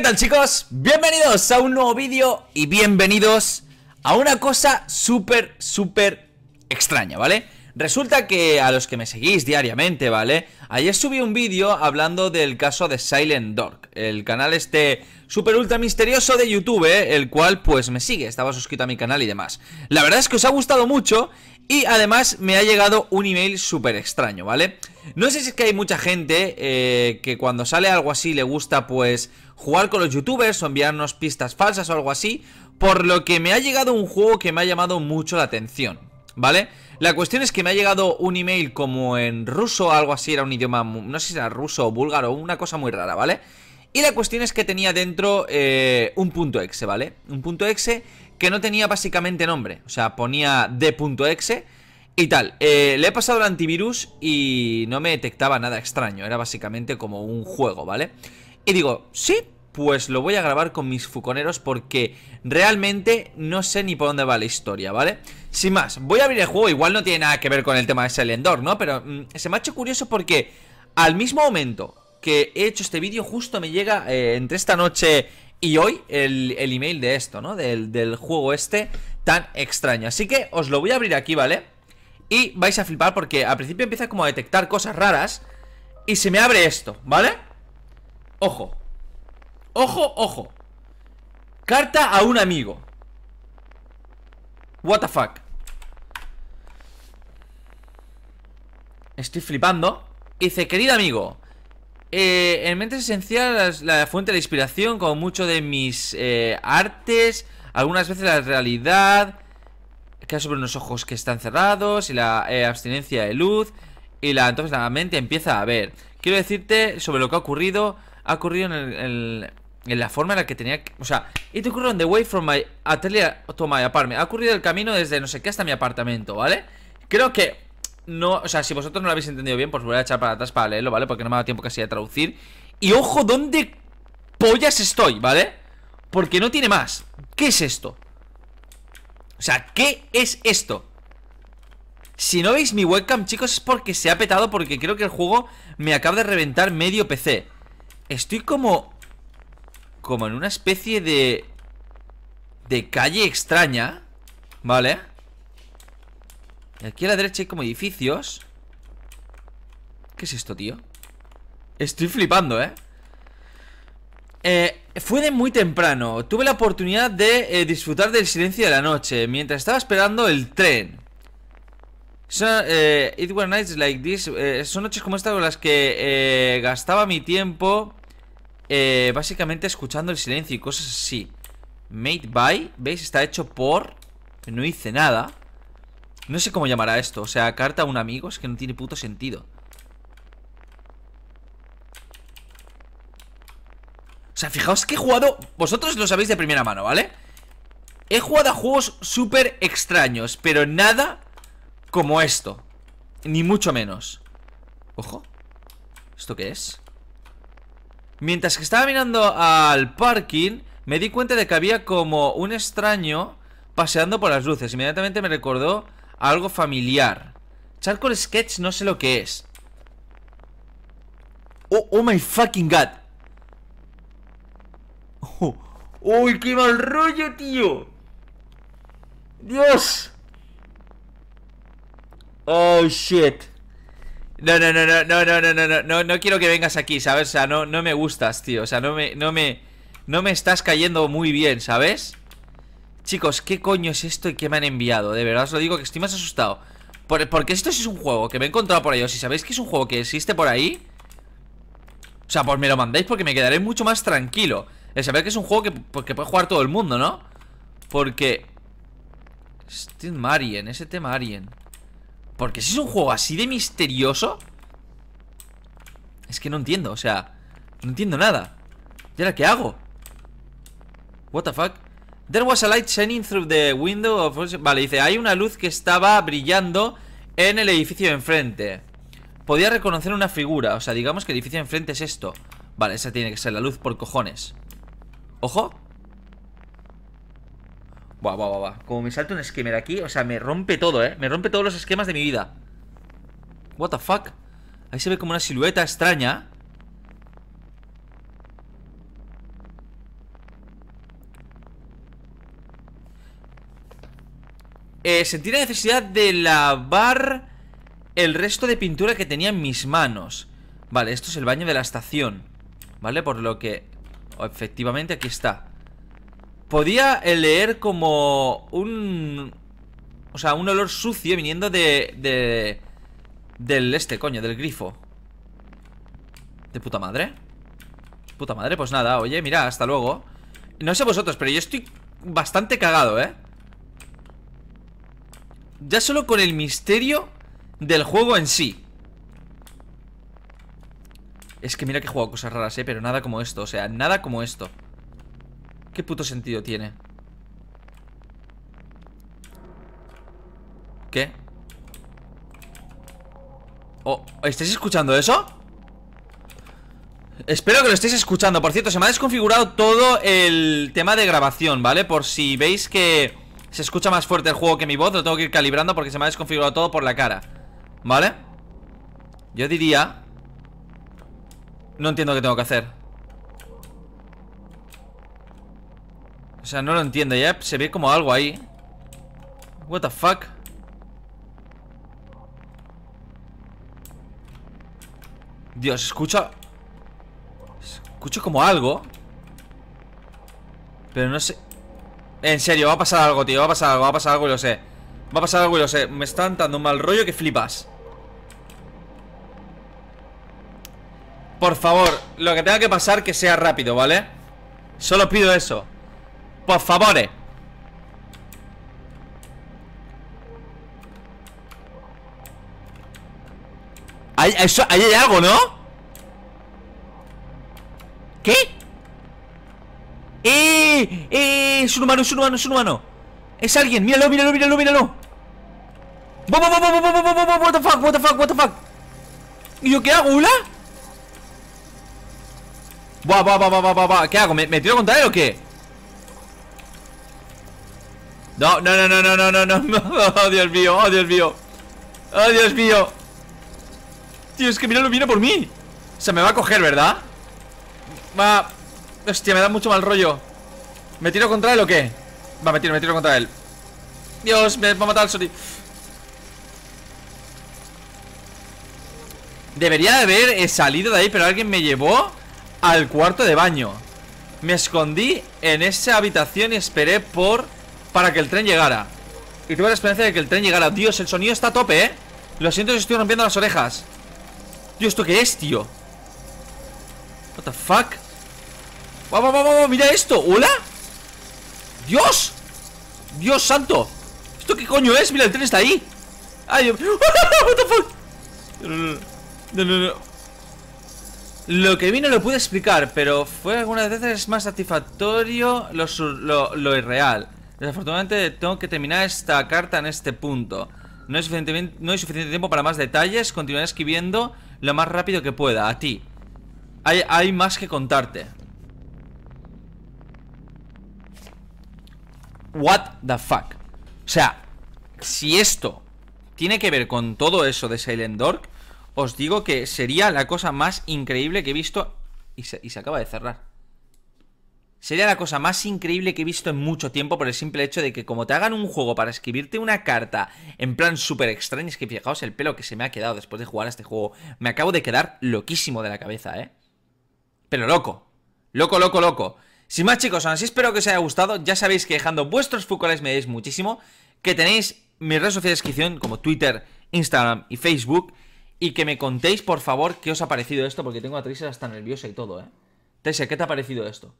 ¿Qué tal chicos? Bienvenidos a un nuevo vídeo y bienvenidos a una cosa súper, súper extraña, ¿vale? Resulta que a los que me seguís diariamente, ¿vale? Ayer subí un vídeo hablando del caso de Silent Dork, el canal este super ultra misterioso de YouTube, ¿eh? el cual pues me sigue, estaba suscrito a mi canal y demás. La verdad es que os ha gustado mucho y además me ha llegado un email súper extraño, ¿vale? No sé si es que hay mucha gente eh, que cuando sale algo así le gusta pues jugar con los youtubers o enviarnos pistas falsas o algo así, por lo que me ha llegado un juego que me ha llamado mucho la atención, ¿vale? La cuestión es que me ha llegado un email como en ruso, algo así, era un idioma, no sé si era ruso o búlgaro, una cosa muy rara, ¿vale? Y la cuestión es que tenía dentro eh, un punto exe, ¿vale? Un punto exe que no tenía básicamente nombre, o sea, ponía d.exe y tal. Eh, le he pasado el antivirus y no me detectaba nada extraño, era básicamente como un juego, ¿vale? Y digo, sí, pues lo voy a grabar con mis fuconeros porque realmente no sé ni por dónde va la historia, ¿vale? vale sin más, voy a abrir el juego, igual no tiene nada que ver con el tema de ese Door, ¿no? Pero mm, se me ha hecho curioso porque al mismo momento que he hecho este vídeo, justo me llega eh, entre esta noche y hoy el, email de esto, ¿no? Del, del, juego este tan extraño. Así que os lo voy a abrir aquí, ¿vale? Y vais a flipar porque al principio empieza como a detectar cosas raras y se me abre esto, ¿vale? Ojo. Ojo, ojo. Carta a un amigo. What the fuck Estoy flipando Dice, querido amigo eh, En mente es esencial la, fuente de inspiración Como mucho de mis eh, artes Algunas veces la realidad Queda sobre unos ojos que están cerrados Y la eh, abstinencia de luz Y la entonces la mente empieza a ver Quiero decirte sobre lo que ha ocurrido Ha ocurrido en el en la forma en la que tenía que... O sea, it occurred on the way from my atelier to my apartment. Ha ocurrido el camino desde no sé qué hasta mi apartamento, ¿vale? Creo que no... O sea, si vosotros no lo habéis entendido bien, pues voy a echar para atrás para leerlo, ¿vale? Porque no me ha dado tiempo casi de traducir. Y ojo, ¿dónde pollas estoy, ¿vale? Porque no tiene más. ¿Qué es esto? O sea, ¿qué es esto? Si no veis mi webcam, chicos, es porque se ha petado Porque creo que el juego me acaba de reventar medio PC Estoy como como en una especie de... De calle extraña Vale aquí a la derecha hay como edificios ¿Qué es esto, tío? Estoy flipando, ¿eh? Eh, fue de muy temprano. Tuve la oportunidad de eh, disfrutar del silencio de la noche mientras estaba esperando el tren. Son, eh, it were nights like this. Eh, son noches como estas con las que eh, gastaba mi tiempo eh, básicamente escuchando el silencio y cosas así. Made by, ¿veis? Está hecho por... No hice nada. No sé cómo llamará esto. O sea, carta a un amigo es que no tiene puto sentido. O sea, fijaos que he jugado... Vosotros lo sabéis de primera mano, ¿vale? He jugado a juegos súper extraños, pero nada como esto. Ni mucho menos. Ojo. ¿Esto qué es? Mientras que estaba mirando al parking, me di cuenta de que había como un extraño paseando por las luces. Inmediatamente me recordó algo familiar. Charcoal Sketch no sé lo que es. Oh, oh my fucking god. Oh, ¡Uy, qué mal rollo, tío! ¡Dios! Oh shit. No, no, no, no, no, no, no, no, no, no quiero que vengas aquí, ¿sabes? O sea, no, no me gustas, tío. O sea, no me, no me, no me estás cayendo muy bien, ¿sabes? Chicos, ¿qué coño es esto y qué me han enviado? De verdad os lo digo que estoy más asustado. Por, porque esto sí es un juego que me he encontrado por ahí. O si sabéis que es un juego que existe por ahí, o sea, pues me lo mandáis porque me quedaré mucho más tranquilo. El saber que es un juego que, pues, puede jugar todo el mundo, ¿no? Porque... Steam Marien, ese tema Marien. Porque si es un juego así de misterioso Es que no entiendo, o sea No entiendo nada ¿Y ahora qué hago? What the fuck There was a light shining through the window of... Vale, dice, hay una luz que estaba brillando en el edificio de enfrente Podía reconocer una figura O sea, digamos que el edificio de enfrente es esto Vale, esa tiene que ser la luz por cojones Ojo Buah, buah, buah, Como me salta un esquema de aquí, o sea, me rompe todo, ¿eh? Me rompe todos los esquemas de mi vida. What the fuck? Ahí se ve como una silueta extraña. Eh, sentí la necesidad de lavar el resto de pintura que tenía en mis manos. Vale, esto es el baño de la estación. ¿Vale? Por lo que... efectivamente, aquí está podía leer como un... O sea, un olor sucio viniendo de... de del este, coño, del grifo De puta madre Puta madre, pues nada, oye, mira, hasta luego No sé vosotros, pero yo estoy bastante cagado, ¿eh? Ya solo con el misterio del juego en sí Es que mira que juego, cosas raras, ¿eh? Pero nada como esto, o sea, nada como esto ¿Qué puto sentido tiene? ¿Qué? Oh, ¿estáis escuchando eso? Espero que lo estéis escuchando Por cierto, se me ha desconfigurado todo el tema de grabación, ¿vale? Por si veis que se escucha más fuerte el juego que mi voz Lo tengo que ir calibrando porque se me ha desconfigurado todo por la cara ¿Vale? Yo diría... No entiendo qué tengo que hacer O sea, no lo entiendo. Ya se ve como algo ahí. What the fuck? Dios, escucha Escucho como algo. Pero no sé... En serio, va a pasar algo, tío. Va a pasar algo, va a pasar algo y lo sé. Va a pasar algo y lo sé. Me están dando un mal rollo que flipas. Por favor, lo que tenga que pasar que sea rápido, ¿vale? Solo pido eso por favor ¿Hay, eso, ahí hay algo, ¿no? ¿Qué? ¡Eh! ¡Eh! Es un humano, es un humano, es un humano Es alguien, míralo, míralo, míralo, míralo what the fuck, what the fuck, what the fuck yo qué hago, Ula? Buah, buah, buah, buah, buah, buah, ¿Qué hago? ¿Me, me tiro contra él o qué? No, no, no, no, no, no, no, no. Oh, Dios mío, oh, Dios mío. Oh, Dios mío. Tío, es que lo viene por mí. Se me va a coger, ¿verdad? Va. Hostia, me da mucho mal rollo. ¿Me tiro contra él o qué? Va, me tiro, me tiro contra él. Dios, me va a matar el Sony. Debería haber eh, salido de ahí, pero alguien me llevó al cuarto de baño. Me escondí en esa habitación y esperé por para que el tren llegara. Y tuve la experiencia de que el tren llegara. Dios, el sonido está a tope, ¿eh? Lo siento si estoy rompiendo las orejas. Dios, ¿esto qué es, tío? What the fuck? ¡Vamos, vamos, vamos! ¡Mira esto! ¿Hola? ¡Dios! ¡Dios santo! ¿Esto qué coño es? Mira, el tren está ahí. ¡Ay, what the fuck! No, no, no. Lo que vi no lo pude explicar, pero fue algunas veces más satisfactorio lo, lo, lo irreal. Desafortunadamente tengo que terminar esta carta en este punto. No hay, no hay suficiente tiempo para más detalles. Continuaré escribiendo lo más rápido que pueda, a ti. Hay, más que contarte. What the fuck. O sea, si esto tiene que ver con todo eso de Silent Dork, os digo que sería la cosa más increíble que he visto y se acaba de cerrar. Sería la cosa más increíble que he visto en mucho tiempo por el simple hecho de que como te hagan un juego para escribirte una carta en plan súper extraño, es que fijaos el pelo que se me ha quedado después de jugar a este juego. Me acabo de quedar loquísimo de la cabeza, ¿eh? Pero loco. Loco, loco, loco. Sin más chicos, aún así espero que os haya gustado. Ya sabéis que dejando vuestros fútboles me deis muchísimo. Que tenéis mis redes sociales de descripción como Twitter, Instagram y Facebook. Y que me contéis, por favor, qué os ha parecido esto, porque tengo a Tracer hasta nerviosa y todo, ¿eh? Tracer, ¿qué te ha parecido esto?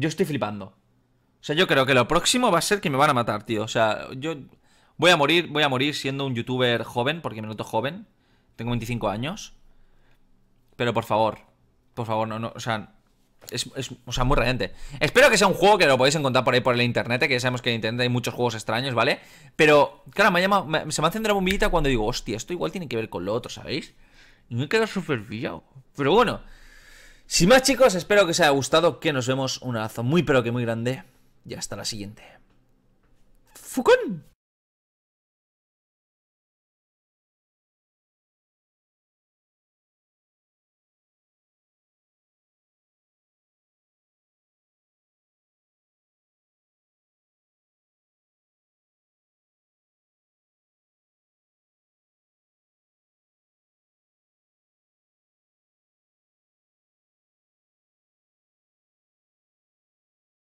Yo estoy flipando. O sea, yo creo que lo próximo va a ser que me van a matar, tío. O sea, yo voy a morir, voy a morir siendo un youtuber joven, porque me noto joven. Tengo 25 años. Pero por favor, por favor, no, no, o sea, es, es o sea, muy radiante. Espero que sea un juego que lo podéis encontrar por ahí por el internet, que ya sabemos que en internet hay muchos juegos extraños, ¿vale? Pero, claro, me, llama, me se me enciende la bombillita cuando digo, hostia, esto igual tiene que ver con lo otro, ¿sabéis? Y me he quedado súper pillado. Pero bueno, sin más chicos, espero que os haya gustado, que nos vemos, un abrazo muy pero que muy grande y hasta la siguiente. ¡Fucón!